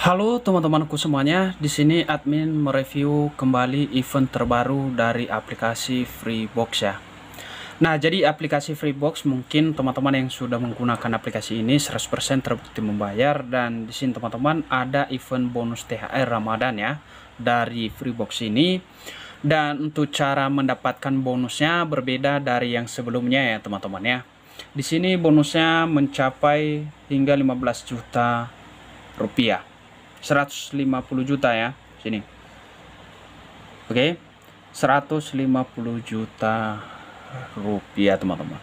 Halo teman-temanku semuanya, di sini admin mereview kembali event terbaru dari aplikasi Freebox ya. Nah, jadi aplikasi Freebox mungkin teman-teman yang sudah menggunakan aplikasi ini 100% terbukti membayar dan di sini teman-teman ada event bonus THR Ramadan ya dari Freebox ini. Dan untuk cara mendapatkan bonusnya berbeda dari yang sebelumnya ya teman-teman ya. Di sini bonusnya mencapai hingga 15 juta rupiah. 150 juta ya sini oke okay. 150 juta rupiah teman-teman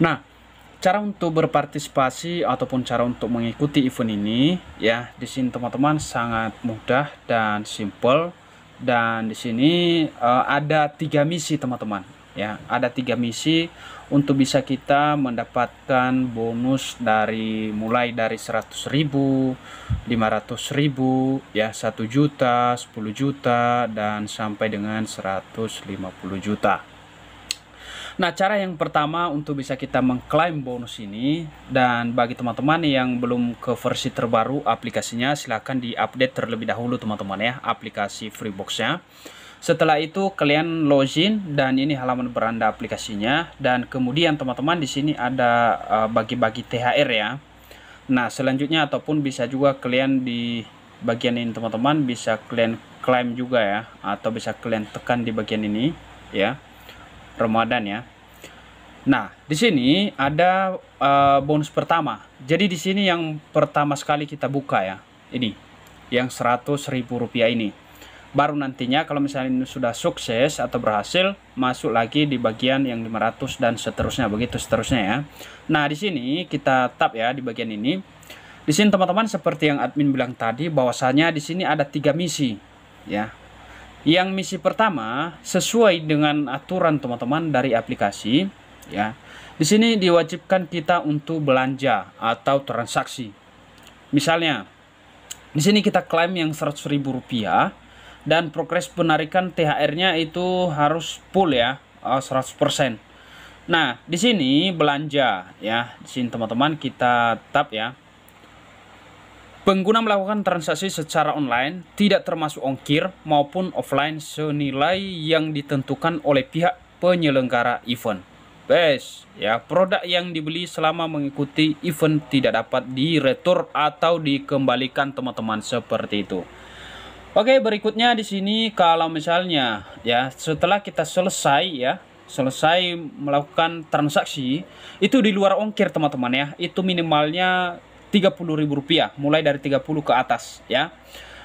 nah cara untuk berpartisipasi ataupun cara untuk mengikuti event ini ya di sini teman-teman sangat mudah dan simple dan di sini uh, ada tiga misi teman-teman ya ada tiga misi untuk bisa kita mendapatkan bonus dari mulai dari 100.000 500.000 ya 1 juta 10 juta dan sampai dengan 150 juta Nah, cara yang pertama untuk bisa kita mengklaim bonus ini dan bagi teman-teman yang belum ke versi terbaru aplikasinya silahkan diupdate terlebih dahulu teman-teman ya aplikasi Freebox-nya. Setelah itu kalian login dan ini halaman beranda aplikasinya dan kemudian teman-teman di sini ada eh, bagi-bagi uh, THR ya. Nah, selanjutnya ataupun bisa juga kalian di bagian ini teman-teman bisa kalian klaim juga ya atau bisa kalian tekan di bagian ini ya. Ramadan ya. Nah, di sini ada uh, bonus pertama. Jadi di sini yang pertama sekali kita buka ya. Ini yang 100.000 rupiah ini baru nantinya kalau misalnya ini sudah sukses atau berhasil masuk lagi di bagian yang 500 dan seterusnya begitu seterusnya ya nah di sini kita tap ya di bagian ini di sini teman-teman seperti yang admin bilang tadi bahwasanya di sini ada tiga misi ya yang misi pertama sesuai dengan aturan teman-teman dari aplikasi ya di sini diwajibkan kita untuk belanja atau transaksi misalnya di sini kita klaim yang 100.000 rupiah dan progres penarikan THR-nya itu harus full ya 100%. Eh, nah, di sini belanja ya. Di sini teman-teman kita tap ya. Pengguna melakukan transaksi secara online tidak termasuk ongkir maupun offline senilai yang ditentukan oleh pihak penyelenggara event. Best ya produk yang dibeli selama mengikuti event tidak dapat diretur atau dikembalikan teman-teman seperti itu. Oke, berikutnya di sini kalau misalnya ya setelah kita selesai ya, selesai melakukan transaksi itu di luar ongkir teman-teman ya. Itu minimalnya ribu rupiah mulai dari 30 ke atas ya.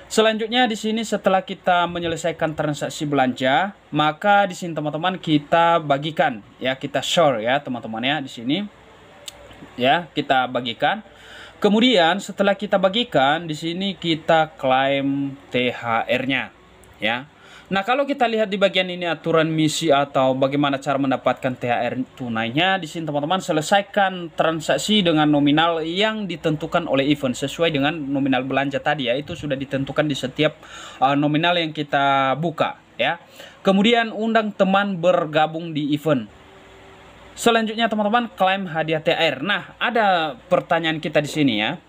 Selanjutnya di sini setelah kita menyelesaikan transaksi belanja, maka di sini teman-teman kita bagikan ya, kita share ya teman-teman ya di sini. Ya, kita bagikan. Kemudian setelah kita bagikan di sini kita klaim THR-nya ya. Nah, kalau kita lihat di bagian ini aturan misi atau bagaimana cara mendapatkan THR tunainya di sini teman-teman selesaikan transaksi dengan nominal yang ditentukan oleh event sesuai dengan nominal belanja tadi ya. Itu sudah ditentukan di setiap uh, nominal yang kita buka ya. Kemudian undang teman bergabung di event Selanjutnya teman-teman klaim hadiah TR. Nah, ada pertanyaan kita di sini ya.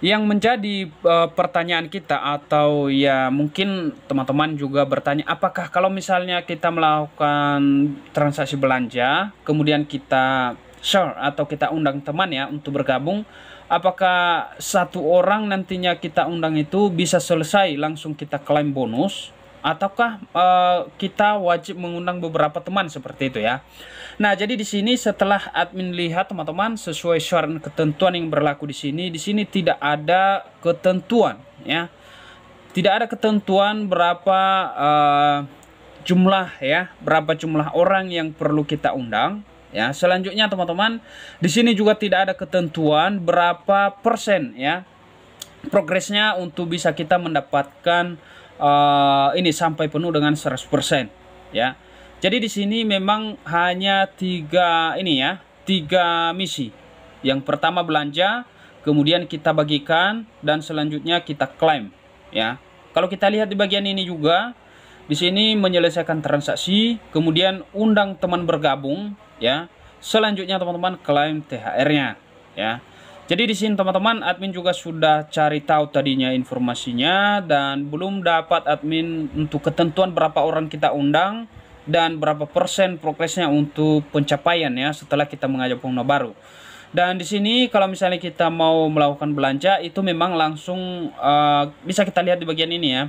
Yang menjadi uh, pertanyaan kita atau ya mungkin teman-teman juga bertanya apakah kalau misalnya kita melakukan transaksi belanja kemudian kita share atau kita undang teman ya untuk bergabung apakah satu orang nantinya kita undang itu bisa selesai langsung kita klaim bonus ataukah uh, kita wajib mengundang beberapa teman seperti itu ya. Nah, jadi di sini setelah admin lihat teman-teman sesuai syarat ketentuan yang berlaku di sini, di sini tidak ada ketentuan ya. Tidak ada ketentuan berapa uh, jumlah ya, berapa jumlah orang yang perlu kita undang ya. Selanjutnya teman-teman, di sini juga tidak ada ketentuan berapa persen ya progresnya untuk bisa kita mendapatkan uh, ini sampai penuh dengan 100% ya. Jadi di sini memang hanya tiga ini ya, tiga misi. Yang pertama belanja, kemudian kita bagikan dan selanjutnya kita klaim ya. Kalau kita lihat di bagian ini juga di sini menyelesaikan transaksi, kemudian undang teman bergabung ya. Selanjutnya teman-teman klaim THR-nya ya. Jadi di sini teman-teman admin juga sudah cari tahu tadinya informasinya dan belum dapat admin untuk ketentuan berapa orang kita undang dan berapa persen progresnya untuk pencapaian ya setelah kita mengajak pengguna baru. Dan di sini kalau misalnya kita mau melakukan belanja itu memang langsung uh, bisa kita lihat di bagian ini ya.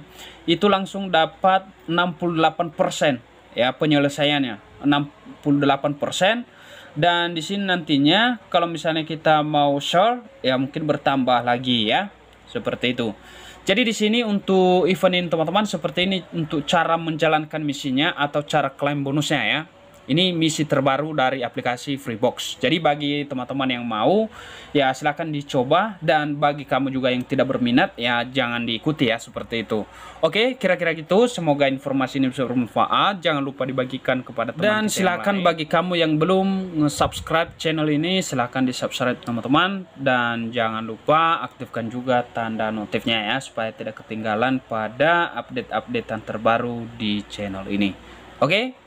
Itu langsung dapat 68% ya penyelesaiannya. 68% dan di sini nantinya kalau misalnya kita mau short ya mungkin bertambah lagi ya seperti itu jadi di sini untuk event ini teman-teman seperti ini untuk cara menjalankan misinya atau cara klaim bonusnya ya ini misi terbaru dari aplikasi Freebox. Jadi bagi teman-teman yang mau, ya silahkan dicoba. Dan bagi kamu juga yang tidak berminat, ya jangan diikuti ya seperti itu. Oke, kira-kira gitu. Semoga informasi ini bisa bermanfaat. Jangan lupa dibagikan kepada teman teman Dan silahkan bagi kamu yang belum subscribe channel ini, silahkan di subscribe teman-teman. Dan jangan lupa aktifkan juga tanda notifnya ya, supaya tidak ketinggalan pada update-updatean terbaru di channel ini. Oke? Okay?